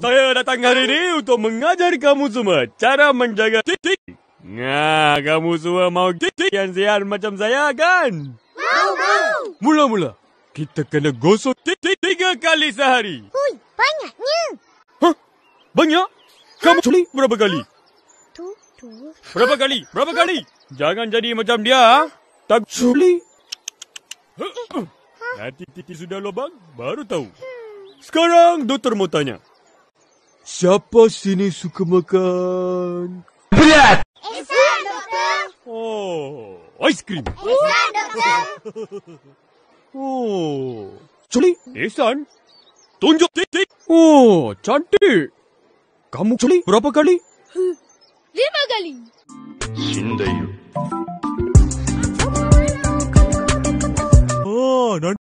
Saya datang hari ini untuk mengajar kamu semua cara menjaga titik. Nah, kamu semua mau titik yang sihat macam saya kan? Mau, mau. Mula-mula, kita kena gosok titik tiga kali sehari. Hui, banyaknya. Hah? Banyak? Kamu ha? culik berapa kali? Tu, tu. Berapa kali? Berapa kali? Jangan jadi macam dia, ha? Tak culik. Nanti titik sudah lubang, baru tahu. Hmm. Sekarang, doktor mau tanya. Siapa sini suka makan? Berat! Isan, doktor! Oh, aiskrim! Isan, doktor! oh, Choli! Isan! Tunjuk! Oh, cantik! Kamu Choli, berapa kali? Lima kali! Sindayu! Sindayu!